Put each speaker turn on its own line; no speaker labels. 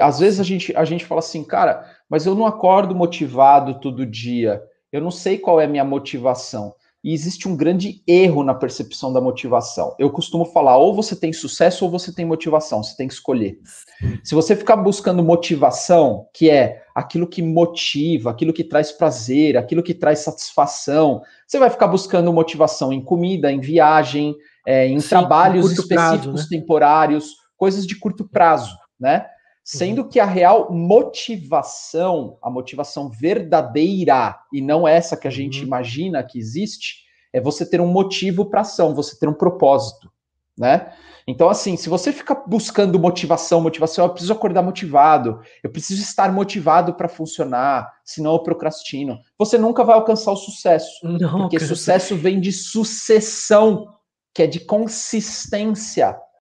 às vezes a gente, a gente fala assim, cara, mas eu não acordo motivado todo dia, eu não sei qual é a minha motivação. E existe um grande erro na percepção da motivação. Eu costumo falar, ou você tem sucesso ou você tem motivação, você tem que escolher. Se você ficar buscando motivação, que é aquilo que motiva, aquilo que traz prazer, aquilo que traz satisfação, você vai ficar buscando motivação em comida, em viagem, é, em Sim, trabalhos específicos prazo, né? temporários, coisas de curto prazo, né? Sendo que a real motivação, a motivação verdadeira, e não essa que a gente uhum. imagina que existe, é você ter um motivo para ação, você ter um propósito, né? Então, assim, se você fica buscando motivação, motivação, eu preciso acordar motivado, eu preciso estar motivado para funcionar, senão eu procrastino. Você nunca vai alcançar o sucesso, não, porque sucesso vem de sucessão, que é de consistência.